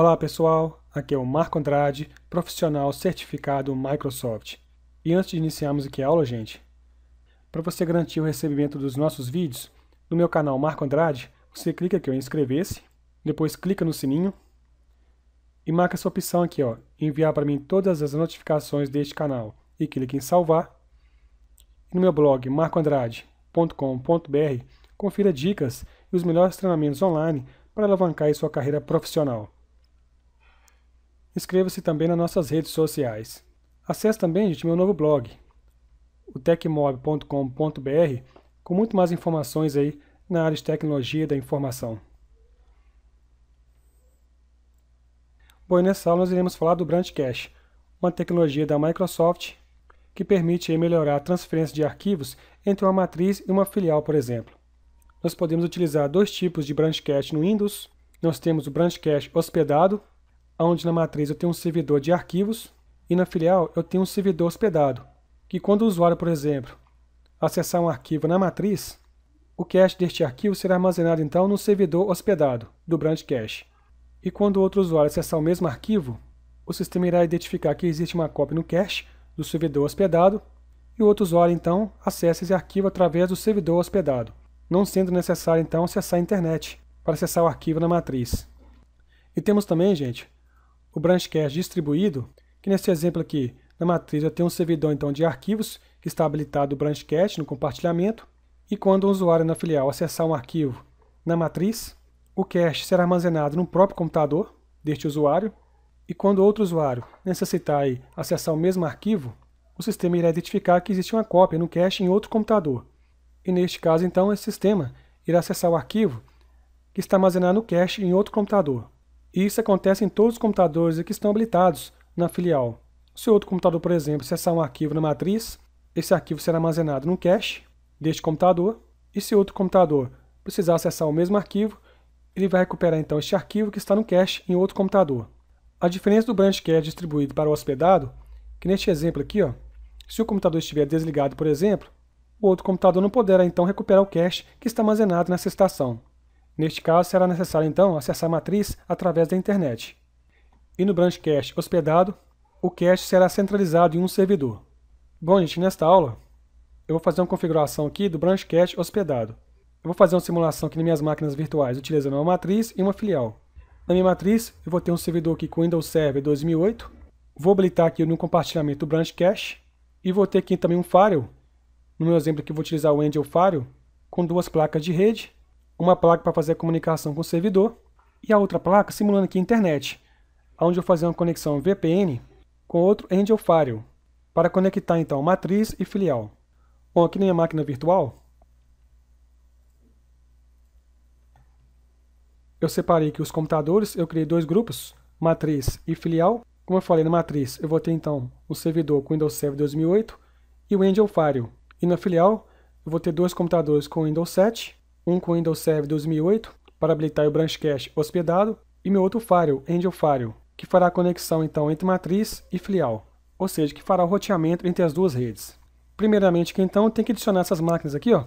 Olá pessoal, aqui é o Marco Andrade, profissional certificado Microsoft. E antes de iniciarmos aqui a aula, gente, para você garantir o recebimento dos nossos vídeos, no meu canal Marco Andrade, você clica aqui em inscrever-se, depois clica no sininho e marca essa opção aqui, ó, enviar para mim todas as notificações deste canal e clica em salvar. no meu blog marcoandrade.com.br, confira dicas e os melhores treinamentos online para alavancar sua carreira profissional. Inscreva-se também nas nossas redes sociais. Acesse também, gente, meu novo blog, o tecmob.com.br, com muito mais informações aí na área de tecnologia da informação. Bom, e nessa aula nós iremos falar do Branch Cache, uma tecnologia da Microsoft que permite melhorar a transferência de arquivos entre uma matriz e uma filial, por exemplo. Nós podemos utilizar dois tipos de branch cache no Windows. Nós temos o branch cache hospedado, onde na matriz eu tenho um servidor de arquivos e na filial eu tenho um servidor hospedado, que quando o usuário, por exemplo, acessar um arquivo na matriz, o cache deste arquivo será armazenado então no servidor hospedado do branch cache. E quando outro usuário acessar o mesmo arquivo, o sistema irá identificar que existe uma cópia no cache do servidor hospedado e o outro usuário então acessa esse arquivo através do servidor hospedado, não sendo necessário então acessar a internet para acessar o arquivo na matriz. E temos também, gente, o branchcast é distribuído, que nesse exemplo aqui, na matriz eu tenho um servidor então de arquivos, que está habilitado o branchcast no compartilhamento, e quando o usuário na filial acessar um arquivo na matriz, o cache será armazenado no próprio computador deste usuário, e quando outro usuário necessitar aí, acessar o mesmo arquivo, o sistema irá identificar que existe uma cópia no cache em outro computador. E neste caso, então, esse sistema irá acessar o arquivo que está armazenado no cache em outro computador. E isso acontece em todos os computadores que estão habilitados na filial. Se outro computador, por exemplo, acessar um arquivo na matriz, esse arquivo será armazenado no cache deste computador. E se outro computador precisar acessar o mesmo arquivo, ele vai recuperar então este arquivo que está no cache em outro computador. A diferença do branch é distribuído para o hospedado, que neste exemplo aqui, ó, se o computador estiver desligado, por exemplo, o outro computador não poderá então recuperar o cache que está armazenado nessa estação. Neste caso, será necessário então acessar a matriz através da internet. E no branch cache hospedado, o cache será centralizado em um servidor. Bom, gente, nesta aula, eu vou fazer uma configuração aqui do branch cache hospedado. Eu vou fazer uma simulação aqui nas minhas máquinas virtuais, utilizando uma matriz e uma filial. Na minha matriz, eu vou ter um servidor aqui com Windows Server 2008. Vou habilitar aqui no compartilhamento do branch cache. E vou ter aqui também um firewall. No meu exemplo aqui, eu vou utilizar o Angel Firewall com duas placas de rede uma placa para fazer a comunicação com o servidor e a outra placa simulando aqui a internet, onde eu fazer uma conexão VPN com outro Angel file, para conectar então matriz e filial. Bom, aqui na minha máquina virtual, eu separei aqui os computadores, eu criei dois grupos, matriz e filial. Como eu falei, na matriz eu vou ter então o servidor com Windows Server 2008 e o Angel file. E na filial eu vou ter dois computadores com Windows 7 um com Windows Server 2008 para habilitar o branch cache hospedado e meu outro firewall, Angel Firewall, que fará a conexão então entre matriz e filial, ou seja, que fará o roteamento entre as duas redes. Primeiramente, que então tem que adicionar essas máquinas aqui, ó,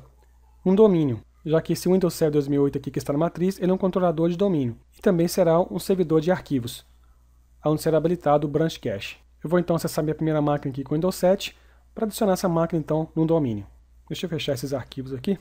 um domínio, já que esse Windows Server 2008 aqui que está na matriz, ele é um controlador de domínio e também será um servidor de arquivos, onde será habilitado o branch cache. Eu vou então acessar minha primeira máquina aqui com o Windows 7 para adicionar essa máquina então num domínio. Deixa eu fechar esses arquivos aqui.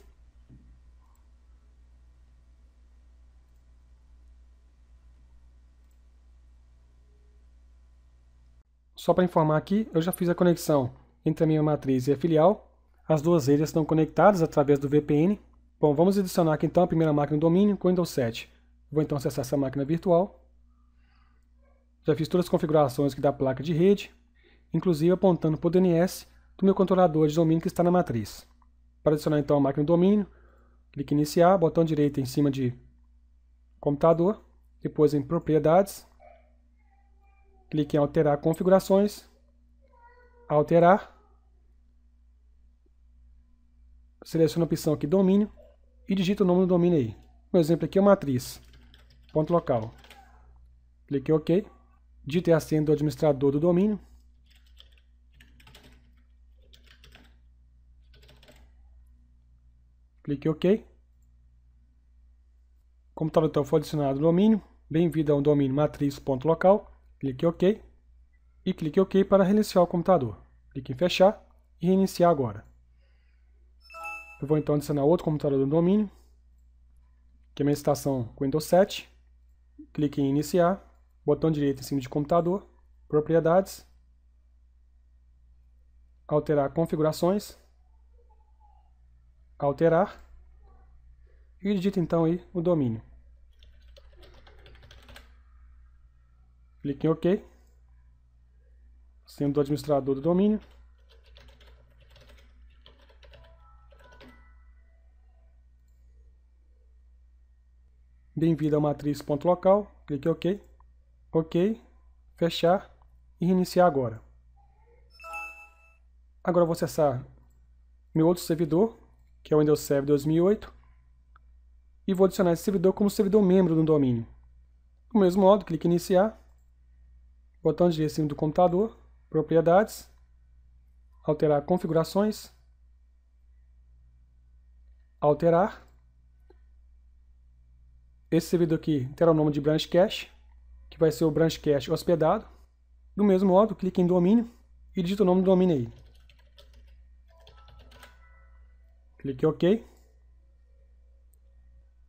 Só para informar aqui, eu já fiz a conexão entre a minha matriz e a filial. As duas ilhas estão conectadas através do VPN. Bom, vamos adicionar aqui então a primeira máquina do domínio com Windows 7. Vou então acessar essa máquina virtual. Já fiz todas as configurações aqui da placa de rede, inclusive apontando para o DNS do meu controlador de domínio que está na matriz. Para adicionar então a máquina do domínio, clique em iniciar, botão direito em cima de computador, depois em propriedades, clique em alterar configurações, alterar, seleciona a opção aqui domínio e digita o nome do domínio aí. um exemplo aqui é matriz, ponto local. Clique em OK, digite a senha do administrador do domínio, clique em OK. Como tal então foi adicionado o domínio, bem-vindo ao domínio matriz.local. Clique OK e clique OK para reiniciar o computador. Clique em Fechar e Reiniciar agora. Eu vou então adicionar outro computador do domínio, que é minha estação Windows 7. Clique em Iniciar, botão direito em cima de Computador, Propriedades, Alterar Configurações, Alterar, e digita então aí o domínio. Clique em OK. Sendo o administrador do domínio. Bem-vindo ao matriz.local. Clique em OK. OK. Fechar e reiniciar agora. Agora vou acessar meu outro servidor, que é o Windows Server 2008, e vou adicionar esse servidor como servidor membro do domínio. Do mesmo modo, clique em iniciar botão de direito do computador, propriedades, alterar configurações, alterar. Esse servidor aqui terá o nome de branch cache, que vai ser o branch cache hospedado. Do mesmo modo, clique em domínio e digita o nome do domínio aí. Clique em OK.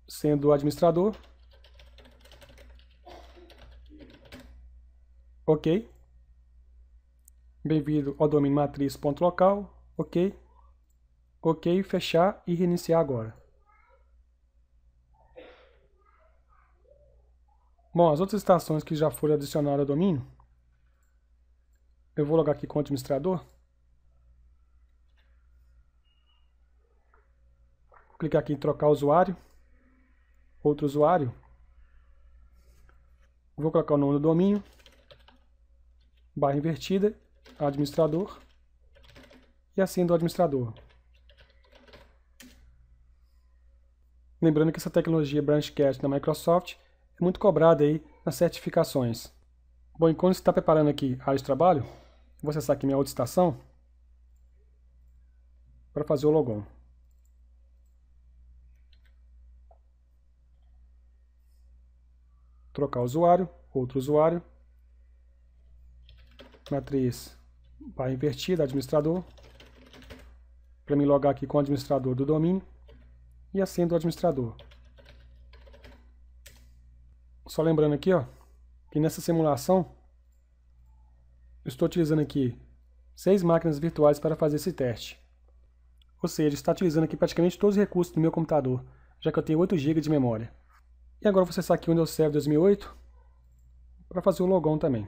Sendo o administrador, ok. Bem-vindo ao domínio matriz.local, ok. Ok, fechar e reiniciar agora. Bom, as outras estações que já foram adicionadas ao domínio, eu vou logar aqui com o administrador. Clicar aqui em trocar usuário, outro usuário. Vou colocar o nome do domínio barra invertida, administrador, e assim do administrador. Lembrando que essa tecnologia BranchCat da Microsoft é muito cobrada aí nas certificações. Bom, enquanto você está preparando aqui a área de trabalho, vou acessar aqui minha outra estação para fazer o logon. Trocar usuário, outro usuário, matriz barra invertida, administrador, para me logar aqui com o administrador do domínio e assim do administrador. Só lembrando aqui, ó, que nessa simulação eu estou utilizando aqui seis máquinas virtuais para fazer esse teste. Ou seja, está utilizando aqui praticamente todos os recursos do meu computador, já que eu tenho 8 GB de memória. E agora vou acessar aqui o Windows Server 2008 para fazer o logon também.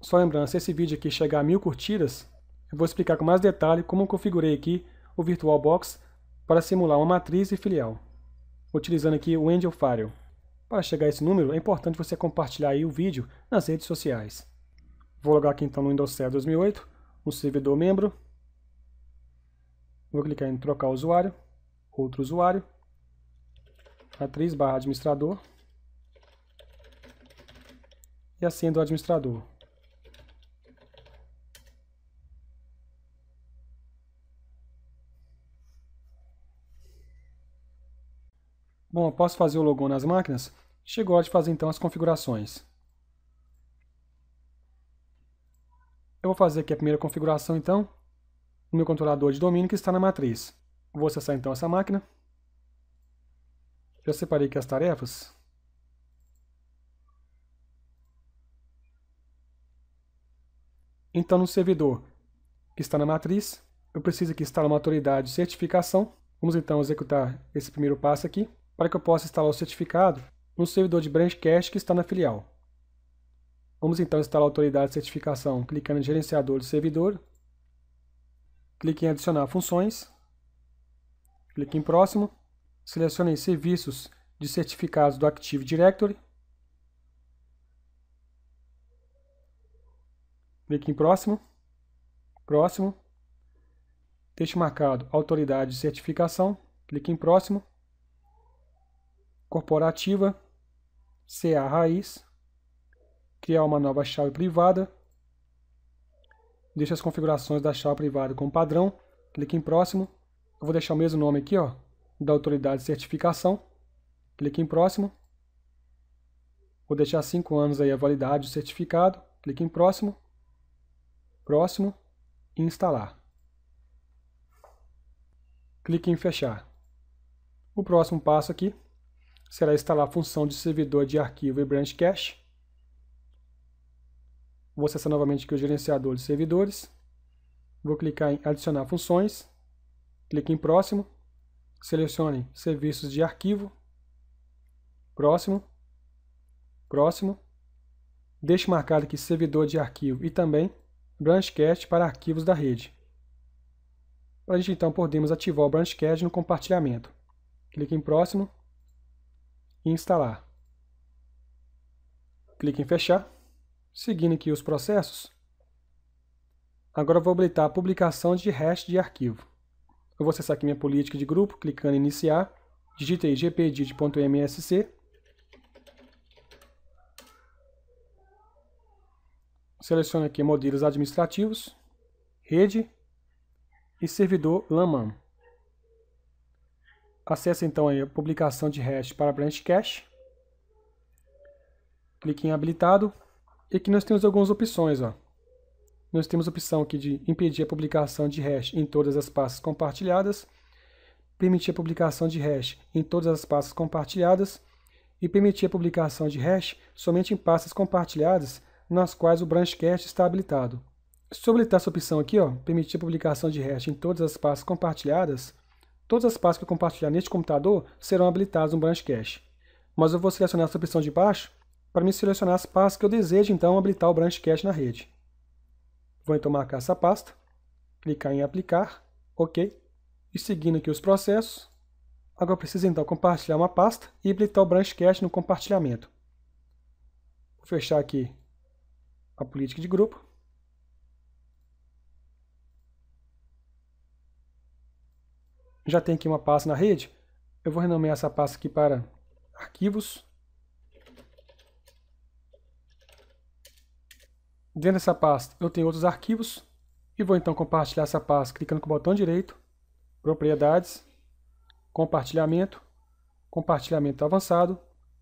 Só lembrando, se esse vídeo aqui chegar a mil curtidas, eu vou explicar com mais detalhe como configurei aqui o VirtualBox para simular uma matriz e filial, utilizando aqui o Angel File. Para chegar a esse número, é importante você compartilhar o vídeo nas redes sociais. Vou logar aqui então no Windows Server 2008, no servidor membro. Vou clicar em trocar usuário, outro usuário, matriz barra administrador e a senha do administrador. Bom, posso fazer o logon nas máquinas? Chegou a hora de fazer então as configurações. Eu vou fazer aqui a primeira configuração então, no meu controlador de domínio que está na matriz. Vou acessar então essa máquina. Já separei aqui as tarefas. Então, no servidor que está na matriz, eu preciso aqui instalar uma autoridade de certificação. Vamos então executar esse primeiro passo aqui para que eu possa instalar o certificado no servidor de Branchcast que está na filial. Vamos então instalar a autoridade de certificação clicando em gerenciador de servidor. Clique em adicionar funções. Clique em próximo. Selecione serviços de certificados do Active Directory. Clique em próximo. Próximo. deixe marcado autoridade de certificação. Clique em próximo corporativa, CA raiz, criar uma nova chave privada, deixa as configurações da chave privada como padrão, clique em próximo, eu vou deixar o mesmo nome aqui, ó, da autoridade de certificação, clique em próximo, vou deixar 5 anos aí a validade do certificado, clique em próximo, próximo e instalar. Clique em fechar. O próximo passo aqui será instalar a função de servidor de arquivo e branch cache. Vou acessar novamente aqui o gerenciador de servidores. Vou clicar em adicionar funções. Clique em próximo. Selecione serviços de arquivo. Próximo. Próximo. Deixe marcado aqui servidor de arquivo e também branch cache para arquivos da rede. Para a gente então podemos ativar o branch cache no compartilhamento. Clique em próximo e instalar. Clique em fechar. Seguindo aqui os processos, agora vou habilitar a publicação de hash de arquivo. Eu vou acessar aqui minha política de grupo, clicando em iniciar, digitei gpdit.msc, seleciono aqui modelos administrativos, rede e servidor LAMAN. Acesse então a publicação de hash para branch cache. Clique em habilitado. E aqui nós temos algumas opções. Ó. Nós temos a opção aqui de impedir a publicação de hash em todas as pastas compartilhadas, permitir a publicação de hash em todas as pastas compartilhadas e permitir a publicação de hash somente em pastas compartilhadas nas quais o Branch Cache está habilitado. Se eu habilitar essa opção aqui, ó, permitir a publicação de hash em todas as pastas compartilhadas, Todas as pastas que eu compartilhar neste computador serão habilitadas no Branch Cache. Mas eu vou selecionar essa opção de baixo para me selecionar as pastas que eu desejo, então, habilitar o Branch Cache na rede. Vou então marcar essa pasta, clicar em Aplicar, OK. E seguindo aqui os processos, agora preciso então compartilhar uma pasta e habilitar o Branch Cache no compartilhamento. Vou fechar aqui a política de grupo. já tem aqui uma pasta na rede, eu vou renomear essa pasta aqui para arquivos. Dentro dessa pasta eu tenho outros arquivos e vou então compartilhar essa pasta clicando com o botão direito, propriedades, compartilhamento, compartilhamento avançado,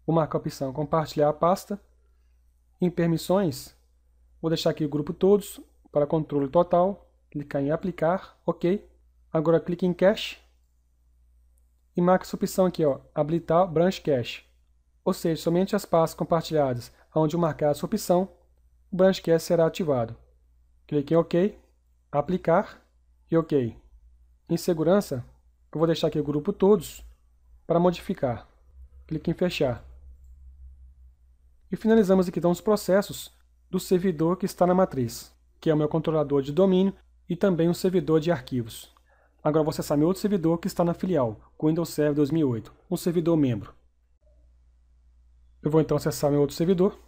vou marcar a opção compartilhar a pasta. Em permissões, vou deixar aqui o grupo todos para controle total, clicar em aplicar, ok. Agora clique em cache e marca essa opção aqui, ó, habilitar branch cache. Ou seja, somente as pastas compartilhadas onde eu marcar essa opção, o branch cache será ativado. Clique em OK, aplicar e OK. Em segurança, eu vou deixar aqui o grupo todos para modificar. Clique em fechar. E finalizamos aqui então os processos do servidor que está na matriz, que é o meu controlador de domínio e também o servidor de arquivos. Agora vou acessar meu outro servidor que está na filial, com Windows Server 2008, um servidor membro. Eu vou então acessar meu outro servidor,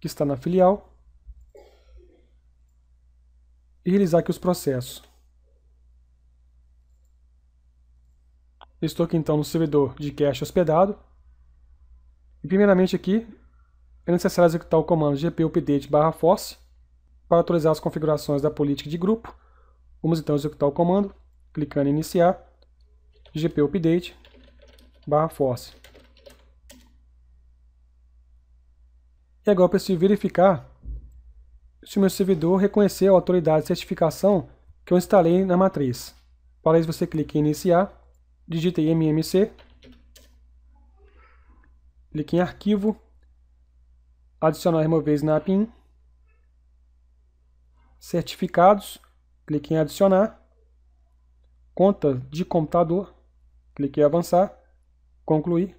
que está na filial, e realizar aqui os processos. Estou aqui então no servidor de cache hospedado. E primeiramente aqui é necessário executar o comando gpupdate barra force para atualizar as configurações da política de grupo, vamos então executar o comando, clicando em iniciar, gpupdate, barra force. E agora eu preciso verificar se o meu servidor reconheceu a autoridade de certificação que eu instalei na matriz. Para isso você clica em iniciar, digita MMC, clique em arquivo, adicionar e remover Snapin, certificados, clique em adicionar, conta de computador, clique em avançar, concluir,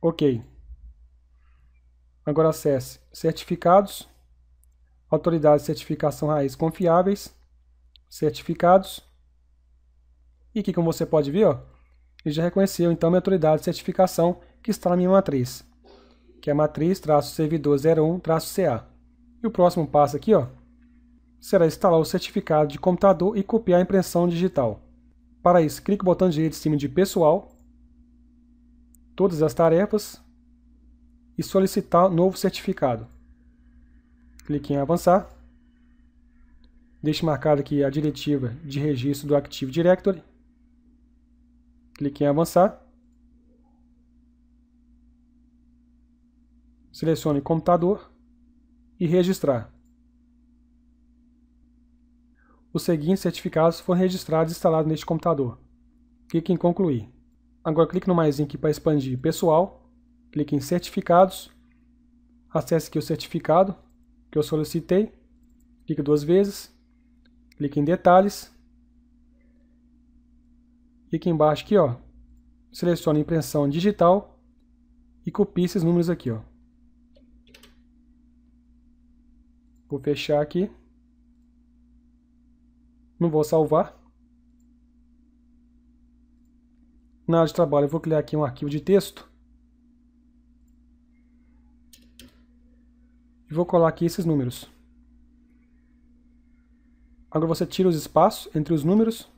ok. Agora acesse certificados, autoridades de certificação raiz confiáveis, certificados, e aqui como você pode ver, ó, ele já reconheceu então minha autoridade de certificação que está na minha matriz, que é matriz-servidor01-CA. E o próximo passo aqui, ó, será instalar o certificado de computador e copiar a impressão digital. Para isso, clique no botão direito em cima de Pessoal, Todas as tarefas e solicitar novo certificado. Clique em Avançar. Deixe marcado aqui a diretiva de registro do Active Directory. Clique em Avançar. Selecione Computador e Registrar. Os seguintes certificados foram registrados e instalados neste computador. Clique em Concluir. Agora clique no mais aqui para expandir Pessoal. Clique em Certificados. Acesse aqui o certificado que eu solicitei. Clique duas vezes. Clique em Detalhes. Clique embaixo aqui, ó, selecione Impressão Digital e copie esses números aqui, ó. Vou fechar aqui. Não vou salvar. Na área de trabalho, eu vou criar aqui um arquivo de texto. E vou colar aqui esses números. Agora você tira os espaços entre os números.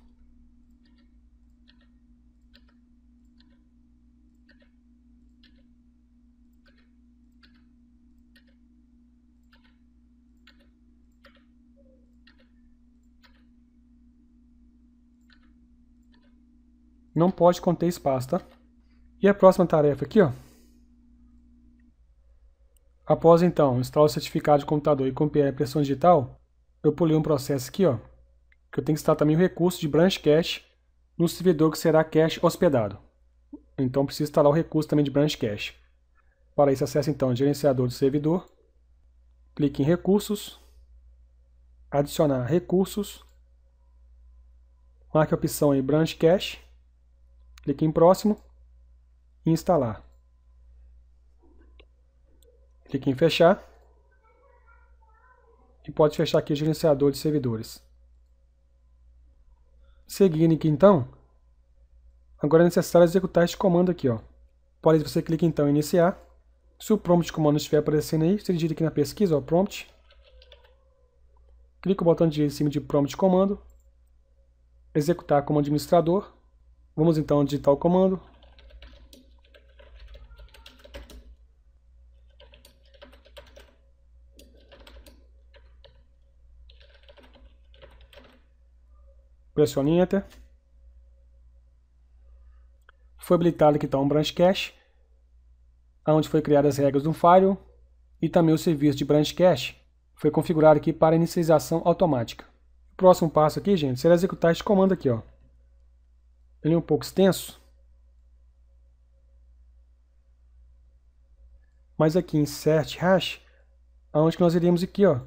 Não pode conter espaço, tá? E a próxima tarefa aqui, ó. Após, então, instalar o certificado de computador e copiar a impressão digital, eu pulei um processo aqui, ó, que eu tenho que instalar também o recurso de branch cache no servidor que será cache hospedado. Então, preciso instalar o recurso também de branch cache. Para isso, acesse então o gerenciador do servidor, clique em recursos, adicionar recursos, marque a opção em branch cache, Clique em próximo e instalar. Clique em fechar e pode fechar aqui o gerenciador de servidores. Seguindo aqui então, agora é necessário executar este comando aqui. Ó. você clica então em iniciar. Se o prompt de comando estiver aparecendo aí, você digita aqui na pesquisa, ó, prompt. Clica o botão de em cima de prompt de comando, executar como administrador Vamos então digitar o comando. Pressione Enter. Foi habilitado aqui está um branch cache, onde foi criadas as regras do file e também o serviço de branch cache foi configurado aqui para inicialização automática. O próximo passo aqui, gente, será executar este comando aqui, ó. Ele é um pouco extenso. Mas aqui em Insert Hash, aonde que nós iríamos aqui, ó,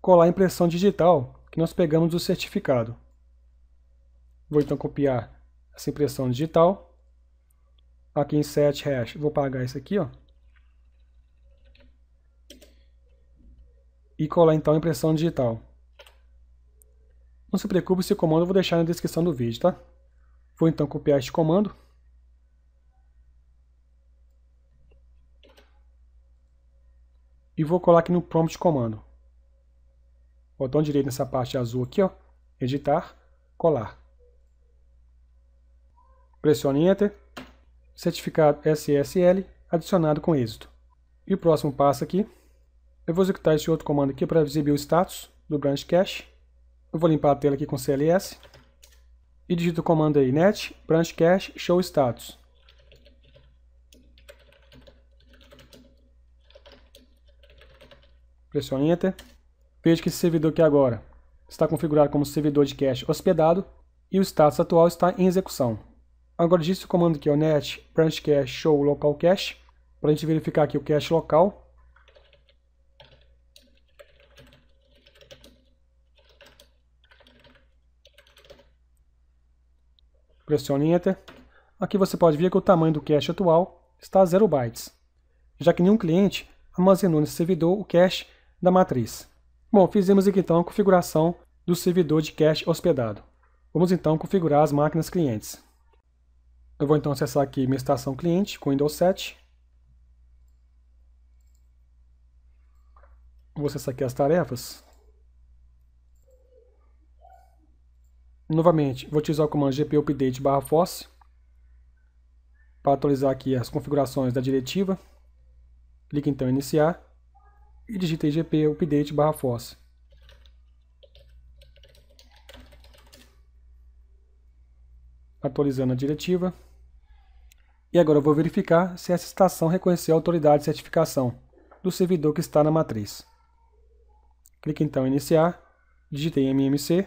colar a impressão digital que nós pegamos do certificado. Vou então copiar essa impressão digital. Aqui em set hash, vou pagar isso aqui, ó. E colar então a impressão digital. Não se preocupe, esse comando eu vou deixar na descrição do vídeo, tá? Vou então copiar este comando. E vou colar aqui no prompt comando. Botão direito nessa parte azul aqui, ó. Editar, colar. Pressione Enter. Certificado SSL adicionado com êxito. E o próximo passo aqui, eu vou executar este outro comando aqui para exibir o status do branch cache. Eu vou limpar a tela aqui com CLS e digito o comando aí net branch cache show status. Pressione Enter. Veja que esse servidor aqui agora está configurado como servidor de cache hospedado e o status atual está em execução. Agora digite o comando aqui, o net branch cache show local cache, para a gente verificar aqui o cache local Pressione em Enter. Aqui você pode ver que o tamanho do cache atual está a 0 bytes, já que nenhum cliente armazenou nesse servidor o cache da matriz. Bom, fizemos aqui então a configuração do servidor de cache hospedado. Vamos então configurar as máquinas clientes. Eu vou então acessar aqui minha estação cliente com Windows 7. Vou acessar aqui as tarefas. Novamente, vou utilizar o comando Gpupdate barra para atualizar aqui as configurações da diretiva. Clique então em iniciar e digite Gpupdate barra Atualizando a diretiva. E agora eu vou verificar se essa estação reconheceu a autoridade de certificação do servidor que está na matriz. Clique então em iniciar, digitei MMC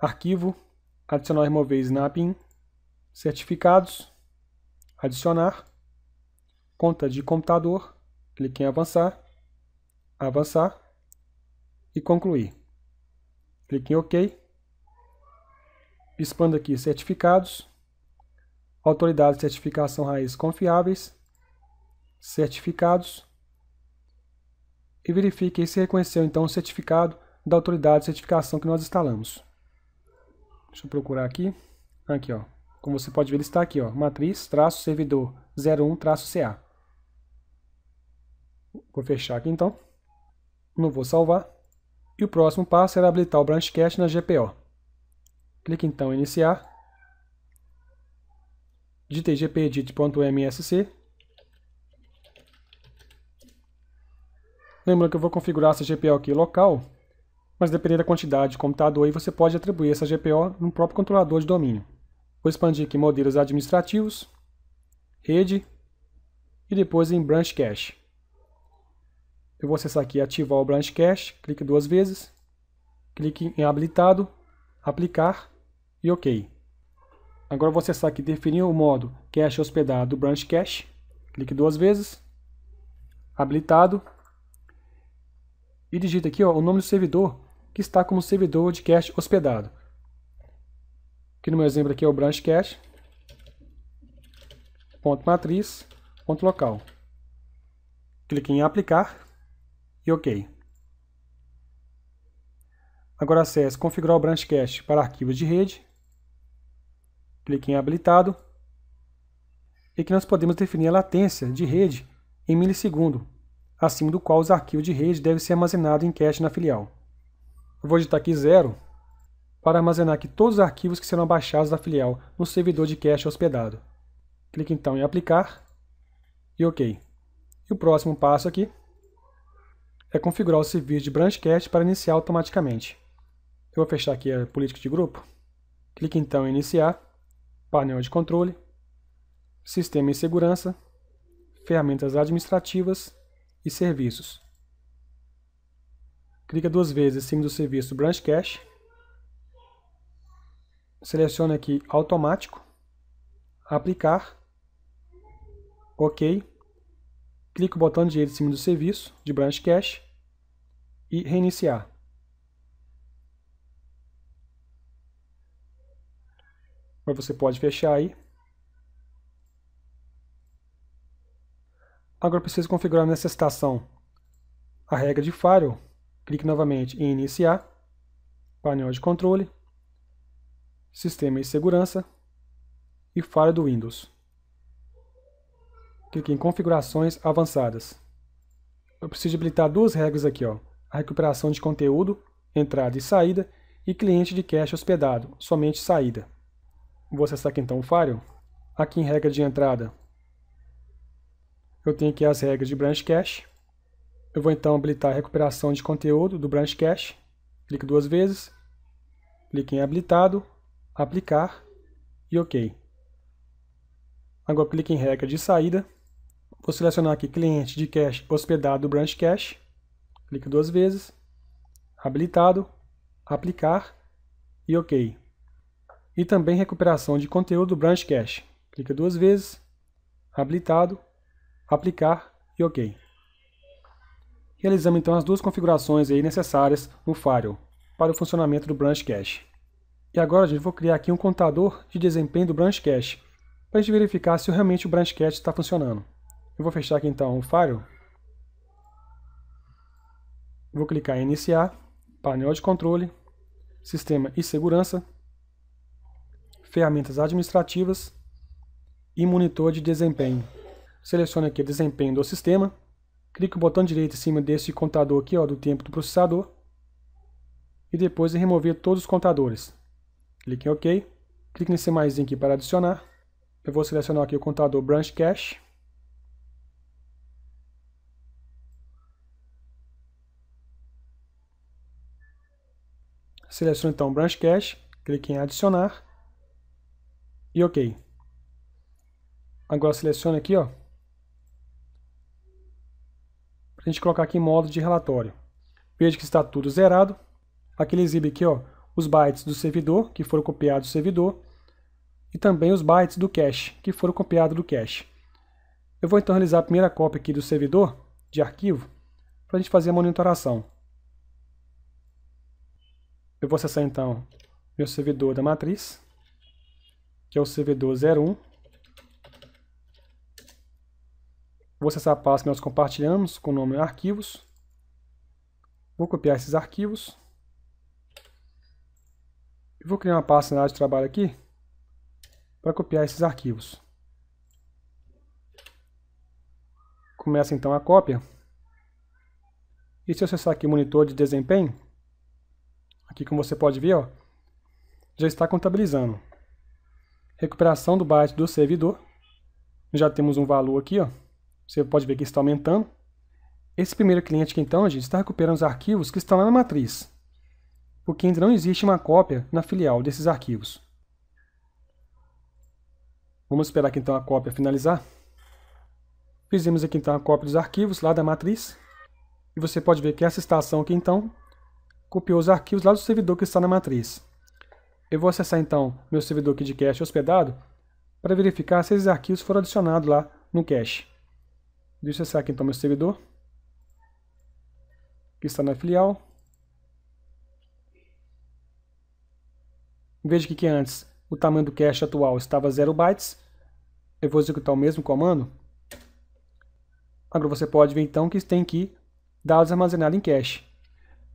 arquivo, adicionar e remover snapping, certificados, adicionar, conta de computador, clique em avançar, avançar e concluir. Clique em OK. Expanda aqui certificados, autoridades de certificação raiz confiáveis, certificados e verifique se reconheceu então o certificado da autoridade de certificação que nós instalamos. Deixa eu procurar aqui. Aqui, ó. Como você pode ver, ele está aqui, ó. Matriz-servidor 01-CA. Vou fechar aqui, então. Não vou salvar. E o próximo passo será habilitar o branch cache na GPO. Clique, então, em iniciar. Digitei gpedit.msc. Lembrando que eu vou configurar essa GPO aqui local mas dependendo da quantidade de computador, aí você pode atribuir essa GPO no próprio controlador de domínio. Vou expandir aqui modelos administrativos, rede e depois em branch cache. Eu vou acessar aqui ativar o branch cache, clique duas vezes, clique em habilitado, aplicar e OK. Agora vou acessar aqui definir o modo cache hospedado do branch cache, clique duas vezes, habilitado e digita aqui ó, o nome do servidor que está como servidor de cache hospedado. Aqui no meu exemplo aqui é o branch cache, ponto matriz, ponto local. Clique em aplicar e OK. Agora acesse configurar o branch cache para arquivos de rede. Clique em habilitado. E aqui nós podemos definir a latência de rede em milissegundo, acima do qual os arquivos de rede devem ser armazenados em cache na filial. Eu vou digitar aqui 0 para armazenar aqui todos os arquivos que serão baixados da filial no servidor de cache hospedado. Clique então em aplicar e OK. E o próximo passo aqui é configurar o serviço de cache para iniciar automaticamente. Eu vou fechar aqui a política de grupo. Clique então em iniciar, painel de controle, sistema e segurança, ferramentas administrativas e serviços clica duas vezes em cima do serviço Branch Cache, seleciona aqui Automático, Aplicar, OK, clica o botão direito em cima do serviço de Branch Cache e Reiniciar. Mas você pode fechar aí. Agora eu preciso configurar nessa estação a regra de firewall Clique novamente em Iniciar, painel de controle, Sistema e Segurança e Falha do Windows. Clique em Configurações avançadas. Eu preciso habilitar duas regras aqui, ó, a recuperação de conteúdo, entrada e saída, e cliente de cache hospedado, somente saída. Vou acessar aqui então o file. Aqui em regra de entrada, eu tenho aqui as regras de branch cache. Eu vou então habilitar a recuperação de conteúdo do branch cache. Clique duas vezes, clique em habilitado, aplicar e OK. Agora clique em regra de saída. Vou selecionar aqui cliente de cache hospedado do branch cache. Clique duas vezes, habilitado, aplicar e OK. E também recuperação de conteúdo do branch cache. Clique duas vezes, habilitado, aplicar e OK. Realizamos então as duas configurações aí necessárias no Firewall para o funcionamento do branch cache. E agora, a gente, vou criar aqui um contador de desempenho do branch cache para a gente verificar se realmente o branch cache está funcionando. Eu vou fechar aqui então o Firewall. Vou clicar em iniciar, painel de controle, sistema e segurança, ferramentas administrativas e monitor de desempenho. Selecione aqui desempenho do sistema clique o botão direito em cima desse contador aqui, ó, do tempo do processador, e depois em remover todos os contadores. Clique em OK, clique nesse mais aqui para adicionar, eu vou selecionar aqui o contador Branch Cache, Seleciono então Branch Cache, clique em adicionar e OK. Agora seleciono aqui, ó, a gente colocar aqui em modo de relatório. Veja que está tudo zerado. Aqui ele exibe aqui ó, os bytes do servidor, que foram copiados do servidor, e também os bytes do cache, que foram copiados do cache. Eu vou então realizar a primeira cópia aqui do servidor, de arquivo, para a gente fazer a monitoração. Eu vou acessar então meu servidor da matriz, que é o servidor 01, Vou acessar a pasta que nós compartilhamos com o nome arquivos. Vou copiar esses arquivos. E vou criar uma pasta na área de trabalho aqui para copiar esses arquivos. Começa então a cópia. E se eu acessar aqui o monitor de desempenho, aqui como você pode ver, ó, já está contabilizando. Recuperação do byte do servidor. Já temos um valor aqui, ó, você pode ver que está aumentando. Esse primeiro cliente aqui, então, gente, está recuperando os arquivos que estão lá na matriz, porque ainda não existe uma cópia na filial desses arquivos. Vamos esperar aqui, então, a cópia finalizar. Fizemos aqui, então, a cópia dos arquivos lá da matriz. E você pode ver que essa estação aqui, então, copiou os arquivos lá do servidor que está na matriz. Eu vou acessar, então, meu servidor aqui de cache hospedado para verificar se esses arquivos foram adicionados lá no cache. Deixa eu acessar aqui então meu servidor, que está na filial. Veja aqui que é antes o tamanho do cache atual estava 0 bytes. Eu vou executar o mesmo comando. Agora você pode ver então que tem aqui dados armazenados em cache.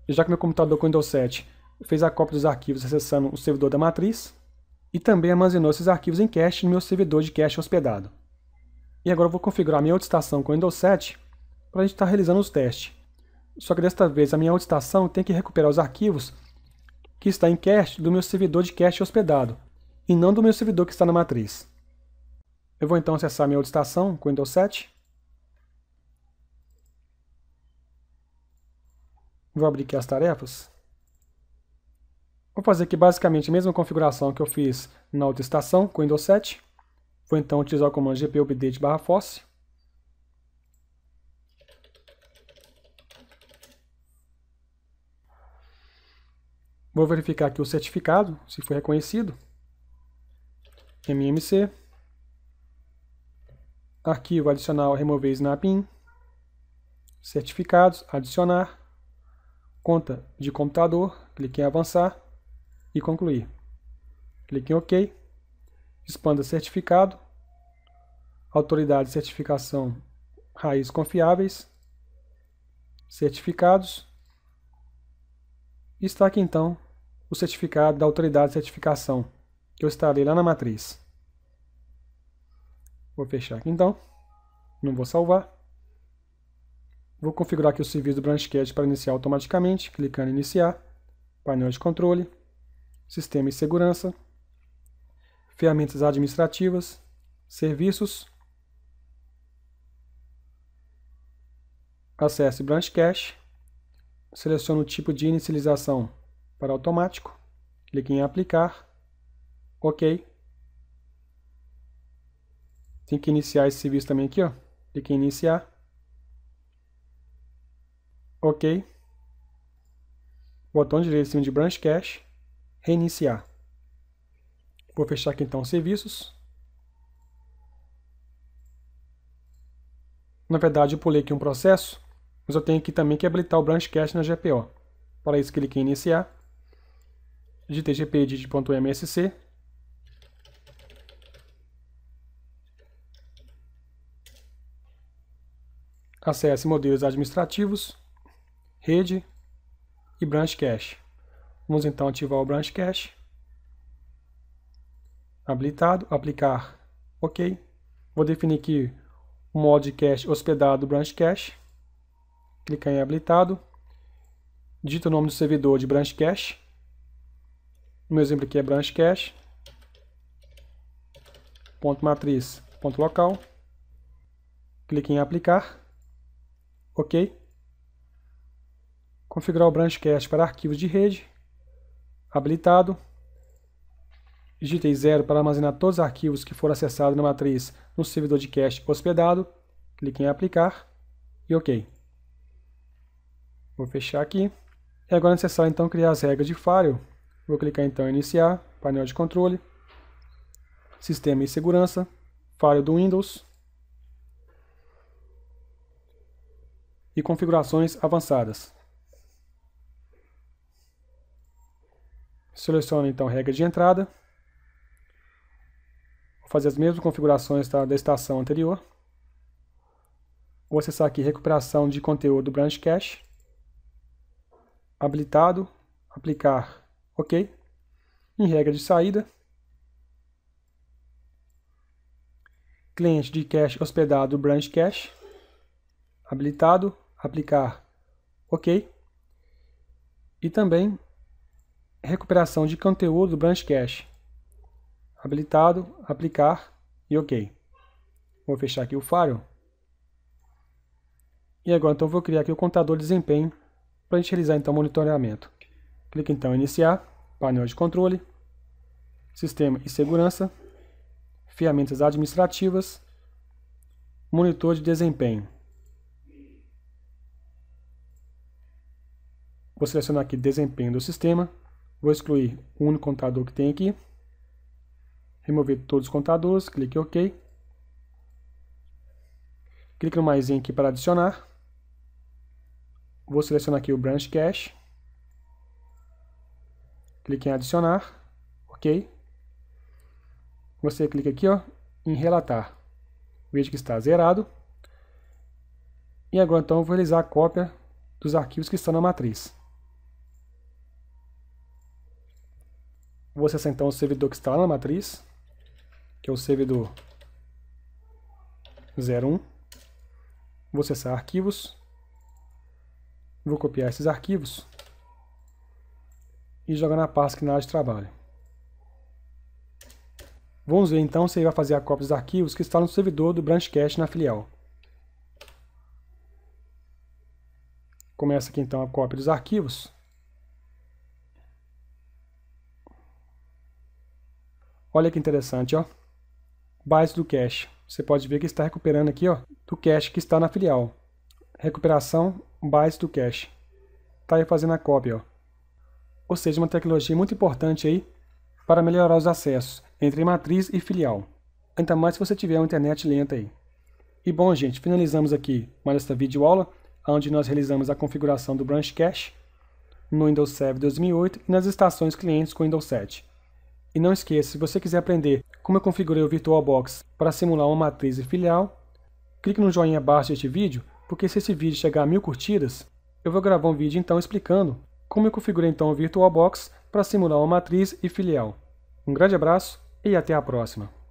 Já que meu computador com Windows 7 fez a cópia dos arquivos acessando o servidor da matriz e também armazenou esses arquivos em cache no meu servidor de cache hospedado. E agora eu vou configurar minha estação com o Windows 7 para a gente estar tá realizando os testes. Só que desta vez a minha estação tem que recuperar os arquivos que está em cache do meu servidor de cache hospedado, e não do meu servidor que está na matriz. Eu vou então acessar minha estação com o Windows 7. Vou abrir aqui as tarefas. Vou fazer aqui basicamente a mesma configuração que eu fiz na outra estação com o Windows 7. Vou então utilizar o comando gp barra fosse. Vou verificar aqui o certificado, se foi reconhecido. MMC. Arquivo adicional, remover Snapin. Certificados, adicionar. Conta de computador, clique em avançar e concluir. Clique em OK. Expanda certificado autoridade de certificação raiz confiáveis, certificados. Está aqui então o certificado da autoridade de certificação, que eu estarei lá na matriz. Vou fechar aqui então, não vou salvar. Vou configurar aqui o serviço do BranchCAD para iniciar automaticamente, clicando em iniciar, painel de controle, sistema e segurança, ferramentas administrativas, serviços, Acesse Branch Cache, selecione o tipo de inicialização para automático, clique em Aplicar, OK. Tem que iniciar esse serviço também aqui, ó. clique em Iniciar, OK. Botão direito em cima de Branch Cache, Reiniciar. Vou fechar aqui então os serviços. Na verdade, eu pulei aqui um processo, mas eu tenho aqui também que habilitar o cache na GPO. Para isso, clique em Iniciar. Digitei gpedit.msc. Acesse modelos administrativos, rede e branch cache. Vamos então ativar o branch cache. Habilitado, aplicar OK. Vou definir aqui o modo de cache hospedado branch cache clica em habilitado, digita o nome do servidor de branch cache, no meu exemplo aqui é branch cache, ponto matriz, ponto local, clique em aplicar, ok, configurar o branch cache para arquivos de rede, habilitado, digitei zero para armazenar todos os arquivos que foram acessados na matriz no servidor de cache hospedado, clique em aplicar e ok. Vou fechar aqui. E é agora é necessário então criar as regras de firewall. Vou clicar então em iniciar, painel de controle, sistema e segurança, firewall do Windows e configurações avançadas. Seleciono então a regra de entrada. Vou fazer as mesmas configurações tá, da estação anterior. Vou acessar aqui recuperação de conteúdo do branch cache habilitado, aplicar, ok. Em regra de saída, cliente de cache hospedado branch cache, habilitado, aplicar, ok. E também recuperação de conteúdo do branch cache, habilitado, aplicar e ok. Vou fechar aqui o faro. E agora então vou criar aqui o contador de desempenho para a gente realizar então o monitoramento, clique então em iniciar, painel de controle, sistema e segurança, ferramentas administrativas, monitor de desempenho. Vou selecionar aqui desempenho do sistema, vou excluir o único contador que tem aqui, remover todos os contadores, clique em OK, clique no mais aqui para adicionar, vou selecionar aqui o branch cache, clique em adicionar, ok? Você clica aqui ó, em relatar, veja que está zerado. E agora então eu vou realizar a cópia dos arquivos que estão na matriz. Vou acessar então o servidor que está lá na matriz, que é o servidor 01. Vou acessar arquivos, Vou copiar esses arquivos e jogar na pasta que na área de trabalho. Vamos ver então se ele vai fazer a cópia dos arquivos que está no servidor do Branchcache na filial. Começa aqui então a cópia dos arquivos. Olha que interessante, ó. Base do cache. Você pode ver que está recuperando aqui, ó, do cache que está na filial recuperação base do cache. Está aí fazendo a cópia. Ó. Ou seja, uma tecnologia muito importante aí para melhorar os acessos entre matriz e filial. Ainda mais se você tiver uma internet lenta aí. E bom, gente, finalizamos aqui mais esta videoaula, onde nós realizamos a configuração do branch cache no Windows Server 2008 e nas estações clientes com Windows 7. E não esqueça, se você quiser aprender como eu configurei o VirtualBox para simular uma matriz e filial, clique no joinha abaixo deste vídeo porque se esse vídeo chegar a mil curtidas, eu vou gravar um vídeo então explicando como eu configurei então o VirtualBox para simular uma matriz e filial. Um grande abraço e até a próxima!